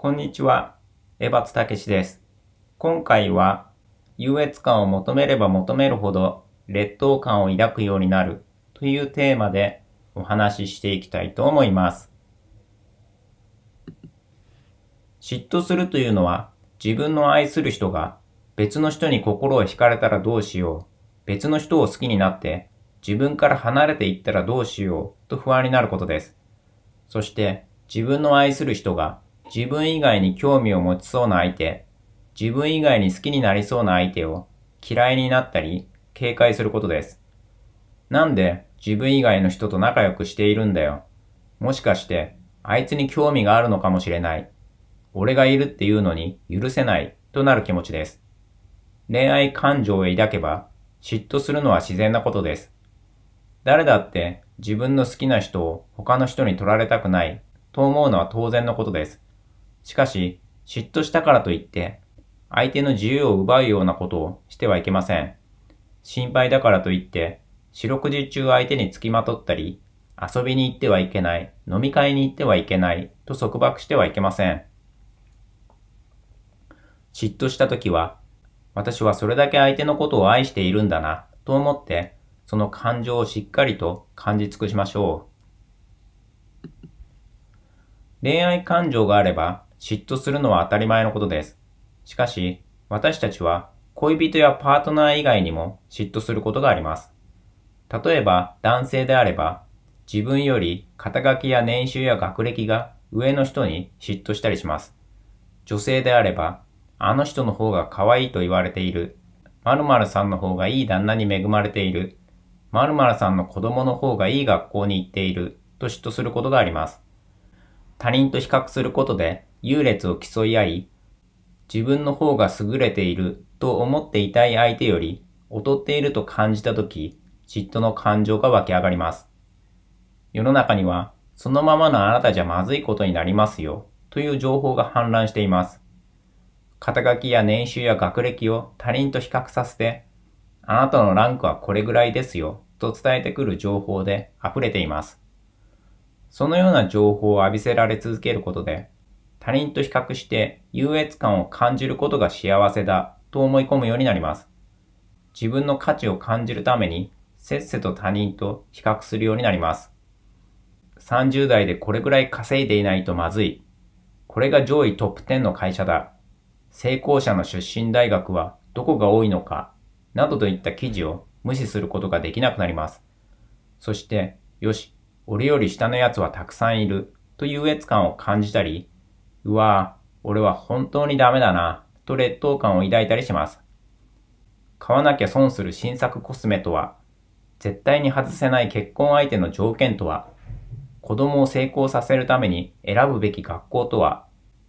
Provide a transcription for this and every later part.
こんにちは、江松武です。今回は、優越感を求めれば求めるほど劣等感を抱くようになるというテーマでお話ししていきたいと思います。嫉妬するというのは、自分の愛する人が別の人に心を惹かれたらどうしよう、別の人を好きになって自分から離れていったらどうしようと不安になることです。そして、自分の愛する人が自分以外に興味を持ちそうな相手、自分以外に好きになりそうな相手を嫌いになったり警戒することです。なんで自分以外の人と仲良くしているんだよ。もしかしてあいつに興味があるのかもしれない。俺がいるっていうのに許せないとなる気持ちです。恋愛感情を抱けば嫉妬するのは自然なことです。誰だって自分の好きな人を他の人に取られたくないと思うのは当然のことです。しかし、嫉妬したからといって、相手の自由を奪うようなことをしてはいけません。心配だからといって、四六時中相手につきまとったり、遊びに行ってはいけない、飲み会に行ってはいけないと束縛してはいけません。嫉妬した時は、私はそれだけ相手のことを愛しているんだなと思って、その感情をしっかりと感じ尽くしましょう。恋愛感情があれば、嫉妬するのは当たり前のことです。しかし、私たちは恋人やパートナー以外にも嫉妬することがあります。例えば男性であれば、自分より肩書きや年収や学歴が上の人に嫉妬したりします。女性であれば、あの人の方が可愛いと言われている。〇〇さんの方がいい旦那に恵まれている。〇〇さんの子供の方がいい学校に行っている。と嫉妬することがあります。他人と比較することで優劣を競い合い、自分の方が優れていると思っていたい相手より劣っていると感じたとき、嫉妬の感情が湧き上がります。世の中には、そのままのあなたじゃまずいことになりますよ、という情報が氾濫しています。肩書きや年収や学歴を他人と比較させて、あなたのランクはこれぐらいですよ、と伝えてくる情報で溢れています。そのような情報を浴びせられ続けることで、他人と比較して優越感を感じることが幸せだと思い込むようになります。自分の価値を感じるためにせっせと他人と比較するようになります。30代でこれぐらい稼いでいないとまずい。これが上位トップ10の会社だ。成功者の出身大学はどこが多いのか、などといった記事を無視することができなくなります。そして、よし、俺より下のやつはたくさんいると優越感を感じたり、うわぁ、俺は本当にダメだな、と劣等感を抱いたりします。買わなきゃ損する新作コスメとは、絶対に外せない結婚相手の条件とは、子供を成功させるために選ぶべき学校とは、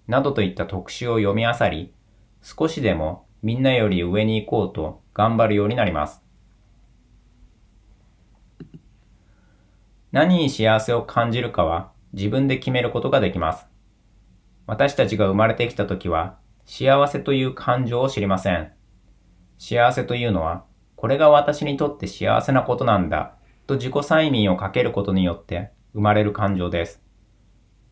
などといった特集を読み漁り、少しでもみんなより上に行こうと頑張るようになります。何に幸せを感じるかは自分で決めることができます。私たちが生まれてきた時は、幸せという感情を知りません。幸せというのは、これが私にとって幸せなことなんだ、と自己催眠をかけることによって生まれる感情です。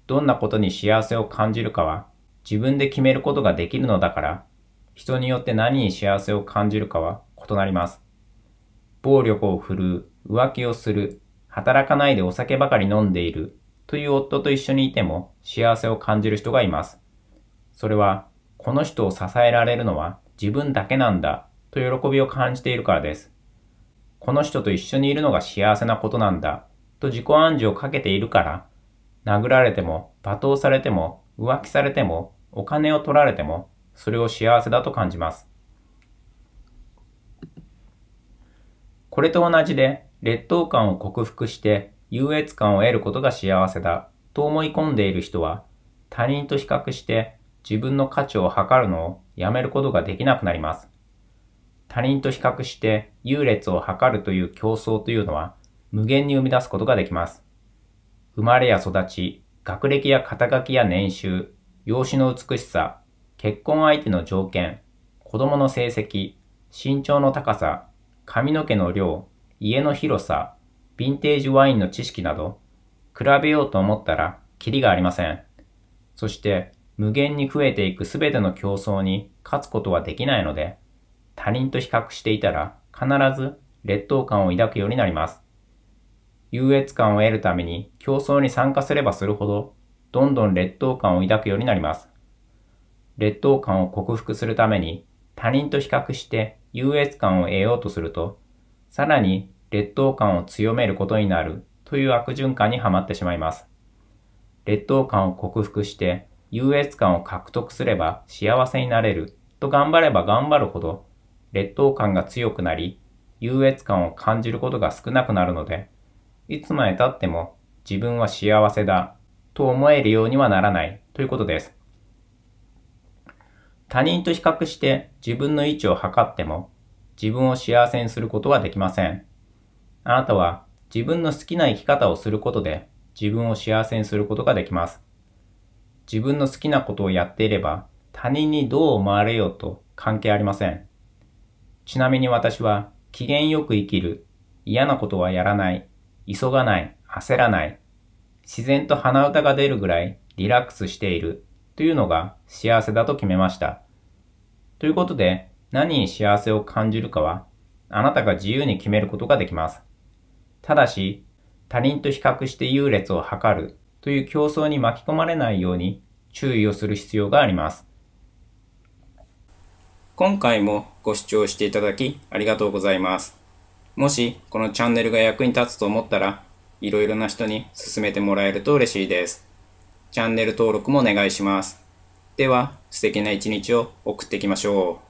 どんなことに幸せを感じるかは、自分で決めることができるのだから、人によって何に幸せを感じるかは異なります。暴力を振るう、浮気をする、働かないでお酒ばかり飲んでいる、という夫と一緒にいても幸せを感じる人がいます。それは、この人を支えられるのは自分だけなんだと喜びを感じているからです。この人と一緒にいるのが幸せなことなんだと自己暗示をかけているから、殴られても、罵倒されても、浮気されても、お金を取られても、それを幸せだと感じます。これと同じで、劣等感を克服して優越感を得ることが幸せだと思い込んでいる人は他人と比較して自分の価値を測るのをやめることができなくなります。他人と比較して優劣を測るという競争というのは無限に生み出すことができます。生まれや育ち、学歴や肩書きや年収、容姿の美しさ、結婚相手の条件、子供の成績、身長の高さ、髪の毛の量、家の広さ、ヴィンテージワインの知識など、比べようと思ったら、キリがありません。そして、無限に増えていくすべての競争に勝つことはできないので、他人と比較していたら、必ず劣等感を抱くようになります。優越感を得るために競争に参加すればするほど、どんどん劣等感を抱くようになります。劣等感を克服するために他人と比較して優越感を得ようとすると、さらに劣等感を強めることになるという悪循環にはまってしまいます。劣等感を克服して優越感を獲得すれば幸せになれると頑張れば頑張るほど劣等感が強くなり優越感を感じることが少なくなるのでいつまでたっても自分は幸せだと思えるようにはならないということです。他人と比較して自分の位置を測っても自分を幸せにすることはできません。あなたは自分の好きな生き方をすることで自分を幸せにすることができます。自分の好きなことをやっていれば他人にどう思われようと関係ありません。ちなみに私は機嫌よく生きる、嫌なことはやらない、急がない、焦らない、自然と鼻歌が出るぐらいリラックスしているというのが幸せだと決めました。ということで何に幸せを感じるかはあなたが自由に決めることができます。ただし、他人と比較して優劣を図るという競争に巻き込まれないように注意をする必要があります。今回もご視聴していただきありがとうございます。もしこのチャンネルが役に立つと思ったら、いろいろな人に勧めてもらえると嬉しいです。チャンネル登録もお願いします。では、素敵な一日を送っていきましょう。